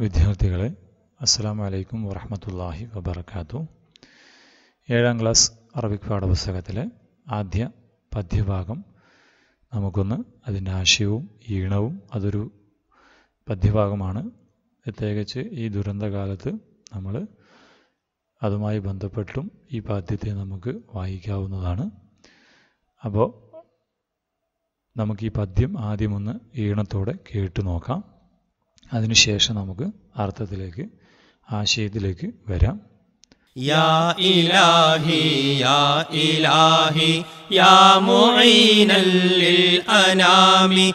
വിദ്യാർത്ഥികളെ അസ്സാം വലൈക്കും വറഹമത്തല്ലാഹി വബർക്കാത്തു ഏഴാം ക്ലാസ് അറബിക് പാഠപുസ്തകത്തിലെ ആദ്യ പദ്യഭാഗം നമുക്കൊന്ന് അതിൻ്റെ ആശയവും ഈണവും അതൊരു പദ്യഭാഗമാണ് പ്രത്യേകിച്ച് ഈ ദുരന്തകാലത്ത് നമ്മൾ അതുമായി ബന്ധപ്പെട്ടും ഈ പാദ്യത്തെ നമുക്ക് വായിക്കാവുന്നതാണ് അപ്പോൾ നമുക്ക് ഈ പദ്യം ആദ്യമൊന്ന് ഈണത്തോടെ കേട്ടു നോക്കാം അതിനുശേഷം നമുക്ക് അർത്ഥത്തിലേക്ക് ആശയത്തിലേക്ക് വരാം യാ ഇലാഹി യാ ഇലാഹി യാ മുഈനൽ ലിൽ അനാമി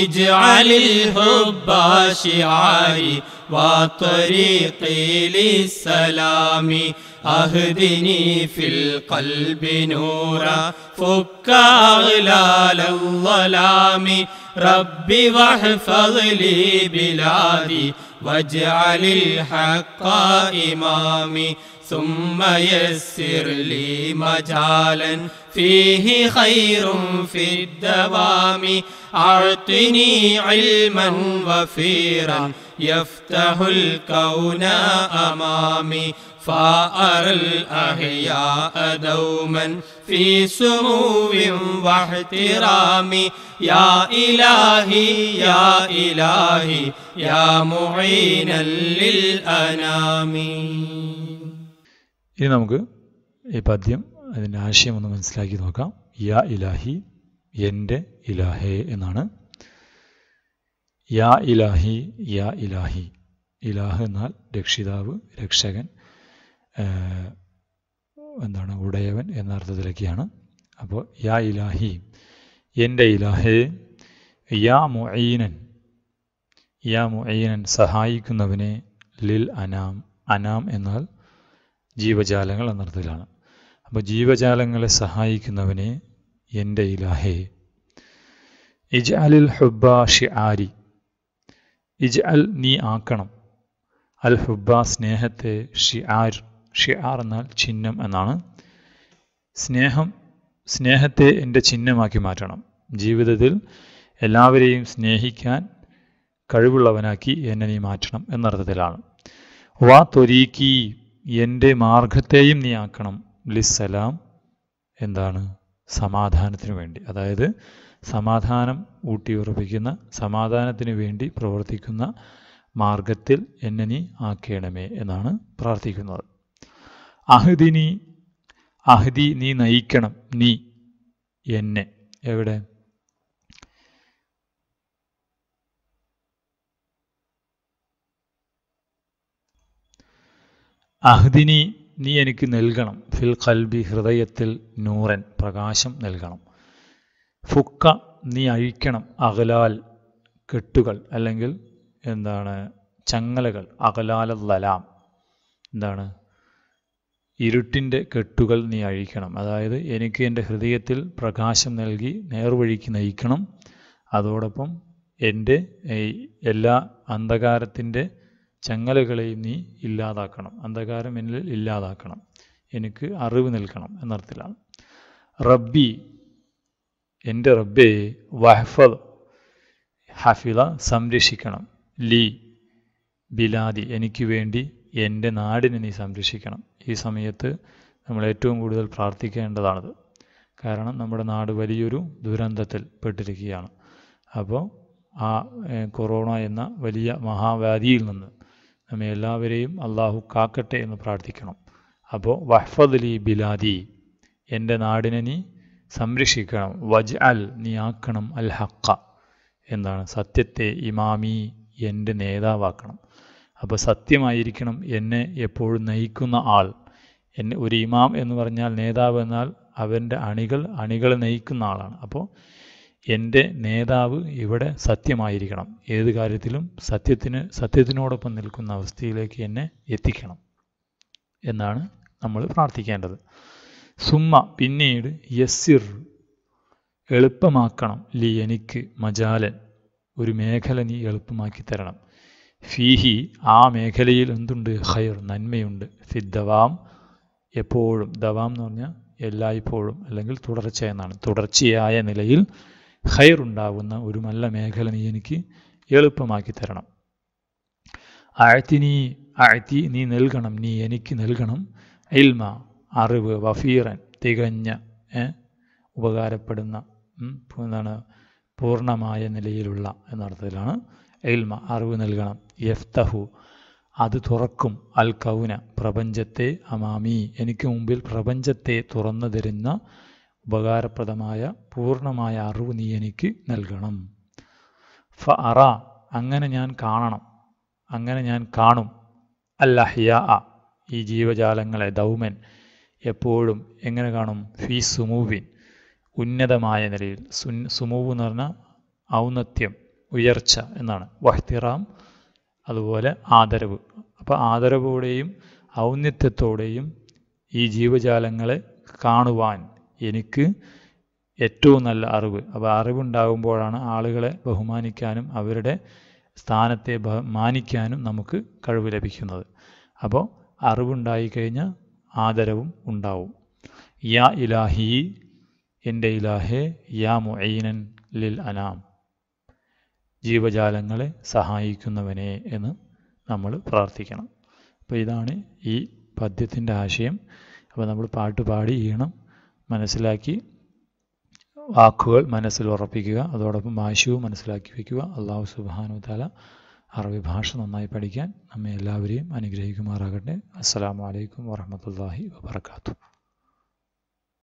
ഇജ്അലിൽ ഹുബ്ബാ ശിആരി വാ തരീഖി ലിസ്സലാമി أهدني في القلب نورا فك أغلال الظلام ربي واحفظ لي بلادي واجعل الحق إمامي ثم يسر لي مجالا فيه خير في الدوام أعطني علما وفيرا يفتح الكون أمامي فأرى الأحياء دوما في سمو واحترام يا إلهي يا إلهي يا معينا للأنام ഇനി നമുക്ക് ഈ പദ്യം അതിൻ്റെ ആശയം ഒന്ന് മനസ്സിലാക്കി നോക്കാം യാ ഇലാഹി എൻ്റെ ഇലാഹേ എന്നാണ് യാ ഇലാഹി യാ ഇലാഹി ഇലാഹ് എന്നാൽ രക്ഷിതാവ് രക്ഷകൻ എന്താണ് ഉടയവൻ എന്ന അർത്ഥത്തിലേക്കാണ് അപ്പോൾ യാ ഇലാഹി എൻ്റെ ഇലാഹേ യാ മുഈനൻ യാ മുഈനൻ സഹായിക്കുന്നവനെ ലിൽ അനാം അനാം എന്നാൽ ജീവജാലങ്ങൾ എന്നർത്ഥത്തിലാണ് അപ്പോൾ ജീവജാലങ്ങളെ സഹായിക്കുന്നവനെ എൻ്റെ ഇലാഹേ ഇജ് അലിൽ ഹുബ ആരി ഇജ് അൽ നീ ആക്കണം അൽ ഹുബ സ്നേഹത്തെ ആർ ഷിആർ എന്നാൽ ചിഹ്നം എന്നാണ് സ്നേഹം സ്നേഹത്തെ എൻ്റെ ചിഹ്നമാക്കി മാറ്റണം ജീവിതത്തിൽ എല്ലാവരെയും സ്നേഹിക്കാൻ കഴിവുള്ളവനാക്കി എന്നെ നീ മാറ്റണം എന്നർത്ഥത്തിലാണ് വാ തൊരീക്കി എൻ്റെ മാർഗത്തെയും നീ ആക്കണം ലിസ്സലാം എന്താണ് സമാധാനത്തിന് വേണ്ടി അതായത് സമാധാനം ഊട്ടിയുറപ്പിക്കുന്ന സമാധാനത്തിന് വേണ്ടി പ്രവർത്തിക്കുന്ന മാർഗത്തിൽ എന്നെ നീ ആക്കേണമേ എന്നാണ് പ്രാർത്ഥിക്കുന്നത് നീ അഹദി നീ നയിക്കണം നീ എന്നെ എവിടെ അഹദിനി നീ എനിക്ക് നൽകണം ഫിൽ കൽബി ഹൃദയത്തിൽ നൂറൻ പ്രകാശം നൽകണം ഫുക്ക നീ അഴിക്കണം അകലാൽ കെട്ടുകൾ അല്ലെങ്കിൽ എന്താണ് ചങ്ങലകൾ അകലാലലാം എന്താണ് ഇരുട്ടിൻ്റെ കെട്ടുകൾ നീ അഴിക്കണം അതായത് എനിക്ക് എൻ്റെ ഹൃദയത്തിൽ പ്രകാശം നൽകി നേർവഴിക്ക് നയിക്കണം അതോടൊപ്പം എൻ്റെ എല്ലാ അന്ധകാരത്തിൻ്റെ ചങ്ങലകളെയും നീ ഇല്ലാതാക്കണം അന്ധകാരം എന്നിൽ ഇല്ലാതാക്കണം എനിക്ക് അറിവ് നൽകണം എന്നർത്ഥത്തിലാണ് റബ്ബി എൻ്റെ റബ്ബെ വഹഫ ഹഫില സംരക്ഷിക്കണം ലീ ബിലാദി എനിക്ക് വേണ്ടി എൻ്റെ നാടിനെ നീ സംരക്ഷിക്കണം ഈ സമയത്ത് നമ്മൾ ഏറ്റവും കൂടുതൽ പ്രാർത്ഥിക്കേണ്ടതാണത് കാരണം നമ്മുടെ നാട് വലിയൊരു ദുരന്തത്തിൽ പെട്ടിരിക്കുകയാണ് അപ്പോൾ ആ കൊറോണ എന്ന വലിയ മഹാവ്യാധിയിൽ നിന്ന് നമ്മെ എല്ലാവരെയും അള്ളാഹു കാക്കട്ടെ എന്ന് പ്രാർത്ഥിക്കണം അപ്പോൾ വഹ്ഫദ് ലി ബിലാദി എൻ്റെ നാടിനെ നീ സംരക്ഷിക്കണം വജ് അൽ നീ ആക്കണം അൽ ഹക്ക എന്താണ് സത്യത്തെ ഇമാമി എൻ്റെ നേതാവാക്കണം അപ്പോൾ സത്യമായിരിക്കണം എന്നെ എപ്പോഴും നയിക്കുന്ന ആൾ എന്നെ ഒരു ഇമാം എന്ന് പറഞ്ഞാൽ നേതാവ് എന്നാൽ അവൻ്റെ അണികൾ അണികളെ നയിക്കുന്ന ആളാണ് അപ്പോൾ എൻ്റെ നേതാവ് ഇവിടെ സത്യമായിരിക്കണം ഏത് കാര്യത്തിലും സത്യത്തിന് സത്യത്തിനോടൊപ്പം നിൽക്കുന്ന അവസ്ഥയിലേക്ക് എന്നെ എത്തിക്കണം എന്നാണ് നമ്മൾ പ്രാർത്ഥിക്കേണ്ടത് സുമ്മ പിന്നീട് യസ്സിർ എളുപ്പമാക്കണം ലീ എനിക്ക് മജാലൻ ഒരു മേഖല നീ എളുപ്പമാക്കി തരണം ഫീഹി ആ മേഖലയിൽ എന്തുണ്ട് ഹൈർ നന്മയുണ്ട് ഫിദ്ദവാം എപ്പോഴും ദവാം എന്ന് പറഞ്ഞാൽ എല്ലായ്പ്പോഴും അല്ലെങ്കിൽ തുടർച്ച എന്നാണ് തുടർച്ചയായ നിലയിൽ ഹൈർ ഉണ്ടാകുന്ന ഒരു നല്ല മേഖല നീ എനിക്ക് എളുപ്പമാക്കി തരണം ആഴ്ത്തി നീ ആഴ്ത്തി നീ നൽകണം നീ എനിക്ക് നൽകണം ഇൽമ അറിവ് വഫീറൻ തികഞ്ഞ ഉപകാരപ്പെടുന്ന എന്താണ് പൂർണ്ണമായ നിലയിലുള്ള എന്നർത്ഥത്തിലാണ് എൽമ അറിവ് നൽകണം യഫ്തഹു അത് തുറക്കും അൽ കൗന പ്രപഞ്ചത്തെ അമാമി എനിക്ക് മുമ്പിൽ പ്രപഞ്ചത്തെ തുറന്നു തരുന്ന ഉപകാരപ്രദമായ പൂർണ്ണമായ അറിവ് നീ എനിക്ക് നൽകണം ഫ അറ അങ്ങനെ ഞാൻ കാണണം അങ്ങനെ ഞാൻ കാണും അൽ ഈ ജീവജാലങ്ങളെ ദൗമൻ എപ്പോഴും എങ്ങനെ കാണും ഫി സുമൂവിൻ ഉന്നതമായ നിലയിൽ സുൻ സുമൂവ് എന്ന് പറഞ്ഞാൽ ഔന്നത്യം ഉയർച്ച എന്നാണ് വഹ്തിറാം അതുപോലെ ആദരവ് അപ്പോൾ ആദരവോടെയും ഔന്നിത്യത്തോടെയും ഈ ജീവജാലങ്ങളെ കാണുവാൻ എനിക്ക് ഏറ്റവും നല്ല അറിവ് അപ്പോൾ അറിവുണ്ടാകുമ്പോഴാണ് ആളുകളെ ബഹുമാനിക്കാനും അവരുടെ സ്ഥാനത്തെ മാനിക്കാനും നമുക്ക് കഴിവ് ലഭിക്കുന്നത് അപ്പോൾ അറിവുണ്ടായിക്കഴിഞ്ഞാൽ ആദരവും ഉണ്ടാവും യാ ഇലാഹി എൻ്റെ ഇലാഹെ യാ മൊയ്നൻ ലിൽ അനാം ജീവജാലങ്ങളെ സഹായിക്കുന്നവനെ എന്ന് നമ്മൾ പ്രാർത്ഥിക്കണം അപ്പോൾ ഇതാണ് ഈ പദ്യത്തിൻ്റെ ആശയം അപ്പോൾ നമ്മൾ പാട്ട് പാടി ഈണം മനസ്സിലാക്കി വാക്കുകൾ മനസ്സിൽ ഉറപ്പിക്കുക അതോടൊപ്പം ആശയവും മനസ്സിലാക്കി വയ്ക്കുക അള്ളാഹു സുബാനു താല അറബി ഭാഷ നന്നായി പഠിക്കാൻ നമ്മെ എല്ലാവരെയും അനുഗ്രഹിക്കുമാറാകട്ടെ അസ്സാം വലൈക്കും വാഹമത്തല്ലാഹി വാത്തു